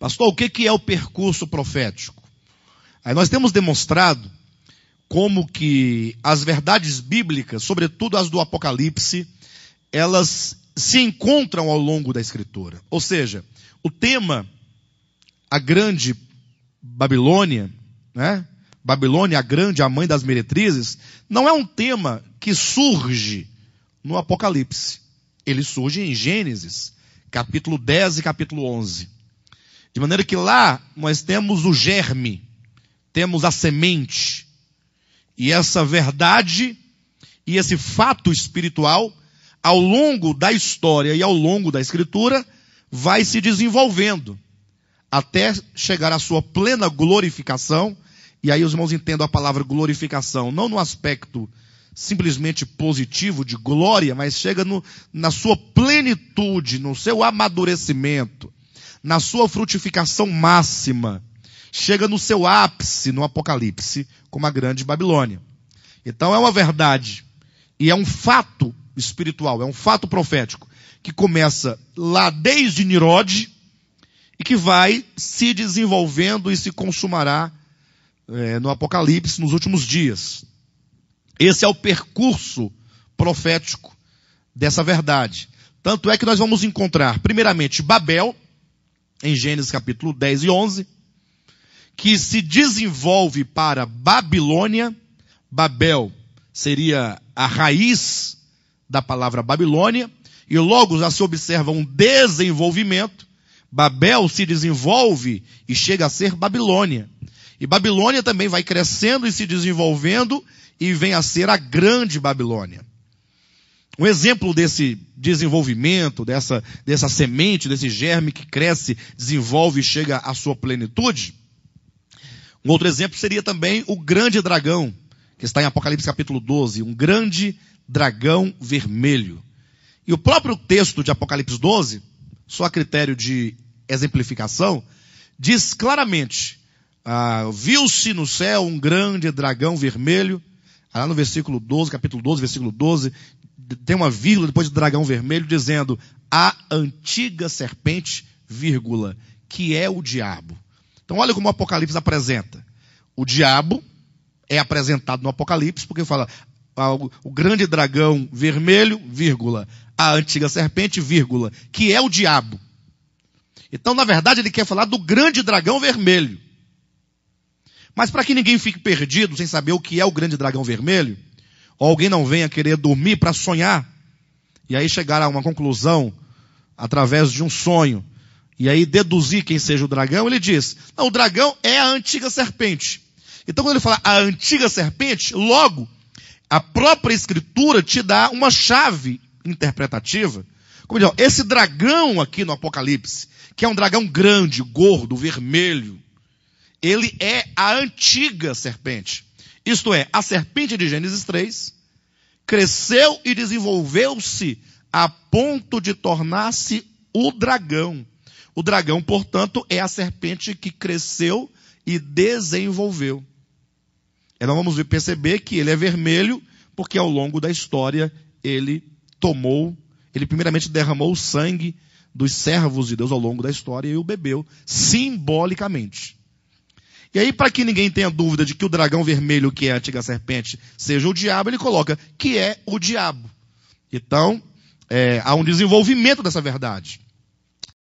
Pastor, o que é o percurso profético? Aí nós temos demonstrado como que as verdades bíblicas, sobretudo as do Apocalipse, elas se encontram ao longo da escritura. Ou seja, o tema, a grande Babilônia, né? Babilônia, a grande, a mãe das meretrizes, não é um tema que surge no Apocalipse. Ele surge em Gênesis, capítulo 10 e capítulo 11. De maneira que lá nós temos o germe, temos a semente. E essa verdade e esse fato espiritual, ao longo da história e ao longo da escritura, vai se desenvolvendo até chegar à sua plena glorificação. E aí os irmãos entendam a palavra glorificação, não no aspecto simplesmente positivo de glória, mas chega no, na sua plenitude, no seu amadurecimento na sua frutificação máxima, chega no seu ápice no Apocalipse, como a grande Babilônia. Então é uma verdade e é um fato espiritual, é um fato profético que começa lá desde Nirod e que vai se desenvolvendo e se consumará é, no Apocalipse nos últimos dias. Esse é o percurso profético dessa verdade. Tanto é que nós vamos encontrar, primeiramente, Babel, em Gênesis capítulo 10 e 11, que se desenvolve para Babilônia, Babel seria a raiz da palavra Babilônia, e logo já se observa um desenvolvimento. Babel se desenvolve e chega a ser Babilônia. E Babilônia também vai crescendo e se desenvolvendo e vem a ser a grande Babilônia. Um exemplo desse desenvolvimento, dessa, dessa semente, desse germe que cresce, desenvolve e chega à sua plenitude. Um outro exemplo seria também o grande dragão, que está em Apocalipse capítulo 12, um grande dragão vermelho. E o próprio texto de Apocalipse 12, só a critério de exemplificação, diz claramente: ah, viu-se no céu um grande dragão vermelho, lá no versículo 12, capítulo 12, versículo 12, tem uma vírgula depois do dragão vermelho dizendo a antiga serpente, vírgula, que é o diabo. Então olha como o Apocalipse apresenta. O diabo é apresentado no Apocalipse porque fala ah, o grande dragão vermelho, vírgula, a antiga serpente, vírgula, que é o diabo. Então, na verdade, ele quer falar do grande dragão vermelho. Mas para que ninguém fique perdido sem saber o que é o grande dragão vermelho, ou alguém não venha querer dormir para sonhar, e aí chegar a uma conclusão através de um sonho, e aí deduzir quem seja o dragão, ele diz: não, o dragão é a antiga serpente. Então, quando ele fala a antiga serpente, logo, a própria escritura te dá uma chave interpretativa. Como diz, esse dragão aqui no Apocalipse, que é um dragão grande, gordo, vermelho, ele é a antiga serpente. Isto é, a serpente de Gênesis 3 cresceu e desenvolveu-se a ponto de tornar-se o dragão. O dragão, portanto, é a serpente que cresceu e desenvolveu. E nós vamos perceber que ele é vermelho, porque ao longo da história ele tomou, ele primeiramente derramou o sangue dos servos de Deus ao longo da história e o bebeu simbolicamente. E aí, para que ninguém tenha dúvida de que o dragão vermelho, que é a antiga serpente, seja o diabo, ele coloca que é o diabo. Então, é, há um desenvolvimento dessa verdade.